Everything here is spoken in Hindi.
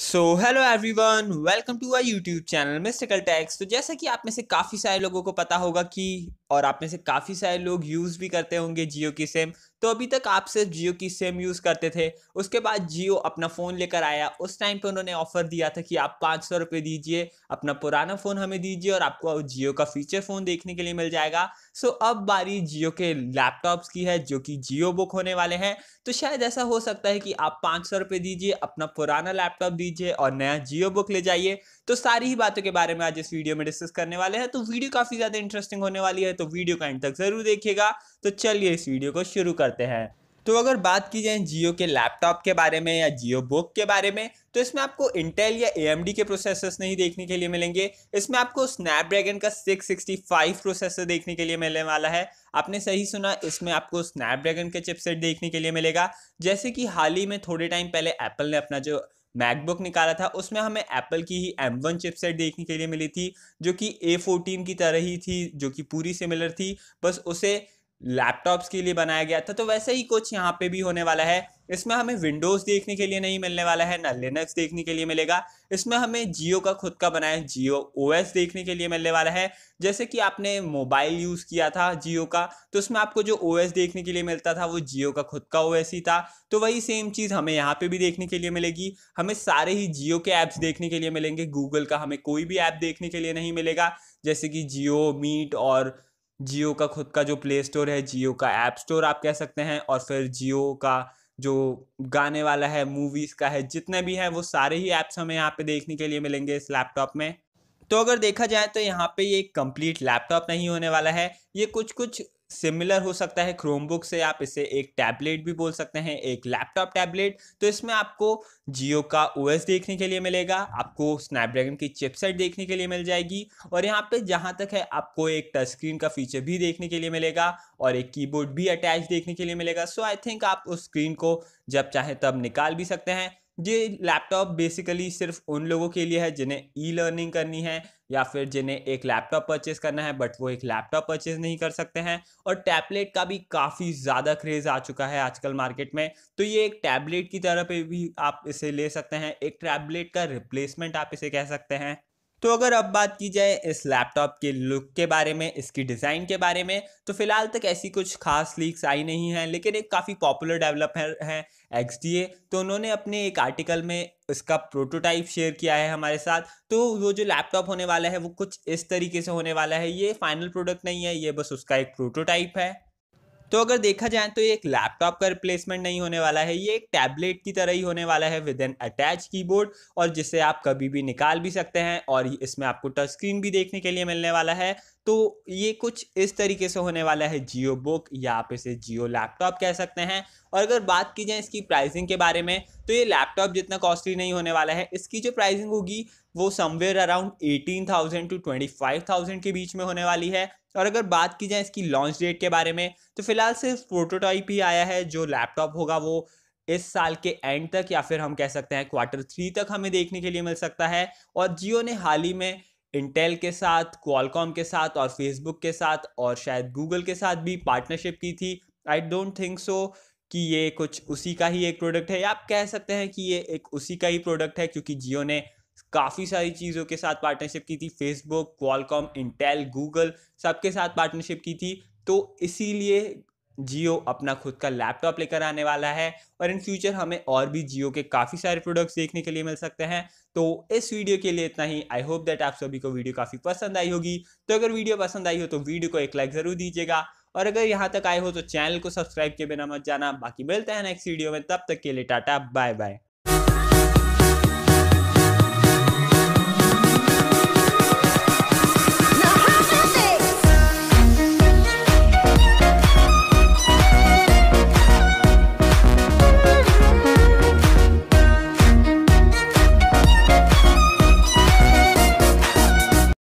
so hello everyone welcome to our YouTube channel mystical tax तो जैसा कि आप में से काफ़ी सारे लोगों को पता होगा कि और आप में से काफ़ी सारे लोग यूज़ भी करते होंगे जियो की सिम तो अभी तक आप सिर्फ जियो की सिम यूज़ करते थे उसके बाद जियो अपना फ़ोन लेकर आया उस टाइम पे उन्होंने ऑफ़र दिया था कि आप पाँच सौ रुपये दीजिए अपना पुराना फ़ोन हमें दीजिए और आपको जियो का फीचर फ़ोन देखने के लिए मिल जाएगा सो अब बारी जियो के लैपटॉप्स की है जो कि जियो बुक होने वाले हैं तो शायद ऐसा हो सकता है कि आप पाँच सौ रुपये दीजिए अपना पुराना लैपटॉप दीजिए और नया जियो बुक ले जाइए तो सारी ही बातों के बारे में आज इस वीडियो में डिस्कस करने वाले हैं तो वीडियो काफ़ी ज़्यादा इंटरेस्टिंग होने वाली है तो वीडियो का एंड तक ज़रूर देखिएगा तो चलिए इस वीडियो को शुरू करते हैं तो अगर बात की जाए जियो के लैपटॉप के बारे में या जियो बुक के बारे में तो इसमें आपको इंटेल या ए के प्रोसेसर्स नहीं देखने के लिए मिलेंगे इसमें आपको स्नैपड्रैगन का 665 प्रोसेसर देखने के लिए मिलने वाला है आपने सही सुना इसमें आपको स्नैपड्रैगन के चिपसेट देखने के लिए मिलेगा जैसे कि हाल ही में थोड़े टाइम पहले एप्पल ने अपना जो मैकबुक निकाला था उसमें हमें एप्पल की ही एम वन चिपसेट देखने के लिए मिली थी जो कि ए फोर्टीन की तरह ही थी जो कि पूरी सिमिलर थी बस उसे लैपटॉप्स के लिए बनाया गया था तो वैसे ही कुछ यहाँ पे भी होने वाला है इसमें हमें विंडोज़ देखने के लिए नहीं मिलने वाला है ना लिनक्स देखने के लिए मिलेगा इसमें हमें जियो का खुद का बनाया जियो ओएस देखने के लिए मिलने वाला है जैसे कि आपने मोबाइल यूज़ किया था जियो का तो उसमें आपको जो ओएस देखने के लिए मिलता था वो जियो का खुद का ओ ही था तो वही सेम चीज़ हमें यहाँ पर भी देखने के लिए मिलेगी हमें सारे ही जियो के ऐप्स देखने के लिए मिलेंगे गूगल का हमें कोई भी ऐप देखने के लिए नहीं मिलेगा जैसे कि जियो मीट और जियो का खुद का जो प्ले स्टोर है जियो का ऐप स्टोर आप कह सकते हैं और फिर जियो का जो गाने वाला है मूवीज़ का है जितने भी हैं वो सारे ही ऐप्स हमें यहाँ पे देखने के लिए मिलेंगे इस लैपटॉप में तो अगर देखा जाए तो यहाँ पे ये कंप्लीट लैपटॉप नहीं होने वाला है ये कुछ कुछ सिमिलर हो सकता है क्रोमबुक से आप इसे एक टैबलेट भी बोल सकते हैं एक लैपटॉप टैबलेट तो इसमें आपको जियो का ओएस देखने के लिए मिलेगा आपको स्नैपड्रैगन की चिपसेट देखने के लिए मिल जाएगी और यहाँ पे जहाँ तक है आपको एक टच स्क्रीन का फीचर भी देखने के लिए मिलेगा और एक कीबोर्ड भी अटैच देखने के लिए मिलेगा सो आई थिंक आप उस स्क्रीन को जब चाहे तब निकाल भी सकते हैं ये लैपटॉप बेसिकली सिर्फ उन लोगों के लिए है जिन्हें ई लर्निंग करनी है या फिर जिन्हें एक लैपटॉप परचेज़ करना है बट वो एक लैपटॉप परचेज़ नहीं कर सकते हैं और टैबलेट का भी काफ़ी ज़्यादा क्रेज़ आ चुका है आजकल मार्केट में तो ये एक टैबलेट की तरह पे भी आप इसे ले सकते हैं एक टैबलेट का रिप्लेसमेंट आप इसे कह सकते हैं तो अगर अब बात की जाए इस लैपटॉप के लुक के बारे में इसकी डिज़ाइन के बारे में तो फिलहाल तक ऐसी कुछ खास लीक्स आई नहीं हैं लेकिन एक काफ़ी पॉपुलर डेवलपर हैं एक्स तो उन्होंने अपने एक आर्टिकल में इसका प्रोटोटाइप शेयर किया है हमारे साथ तो वो जो लैपटॉप होने वाला है वो कुछ इस तरीके से होने वाला है ये फाइनल प्रोडक्ट नहीं है ये बस उसका एक प्रोटोटाइप है तो अगर देखा जाए तो ये एक लैपटॉप का रिप्लेसमेंट नहीं होने वाला है ये एक टैबलेट की तरह ही होने वाला है विद एन अटैच कीबोर्ड और जिसे आप कभी भी निकाल भी सकते हैं और इसमें आपको टच स्क्रीन भी देखने के लिए मिलने वाला है तो ये कुछ इस तरीके से होने वाला है जियो बुक या आप इसे जियो लैपटॉप कह सकते हैं और अगर बात की जाए इसकी प्राइसिंग के बारे में तो ये लैपटॉप जितना कॉस्टली नहीं होने वाला है इसकी जो प्राइसिंग होगी वो somewhere around eighteen thousand to twenty five thousand के बीच में होने वाली है और अगर बात की जाए इसकी लॉन्च डेट के बारे में तो फिलहाल सिर्फ प्रोटोटाइप ही आया है जो लैपटॉप होगा वो इस साल के एंड तक या फिर हम कह सकते हैं क्वार्टर थ्री तक हमें देखने के लिए मिल सकता है और जियो ने हाल ही में इंटेल के साथ क्वालकॉम के साथ और फेसबुक के साथ और शायद गूगल के साथ भी पार्टनरशिप की थी आई डोंट थिंक सो कि ये कुछ उसी का ही एक प्रोडक्ट है या आप कह सकते हैं कि ये एक उसी का ही प्रोडक्ट है क्योंकि जियो ने काफ़ी सारी चीज़ों के साथ पार्टनरशिप की थी फेसबुक क्वालकॉम इंटेल गूगल सबके साथ पार्टनरशिप की थी तो इसीलिए जियो अपना खुद का लैपटॉप लेकर आने वाला है और इन फ्यूचर हमें और भी जियो के काफ़ी सारे प्रोडक्ट्स देखने के लिए मिल सकते हैं तो इस वीडियो के लिए इतना ही आई होप दैट आप सभी को वीडियो काफ़ी पसंद आई होगी तो अगर वीडियो पसंद आई हो तो वीडियो को एक लाइक ज़रूर दीजिएगा और अगर यहाँ तक आए हो तो चैनल को सब्सक्राइब के बिना मत जाना बाकी मिलते हैं नेक्स्ट वीडियो में तब तक के लिए टाटा बाय बाय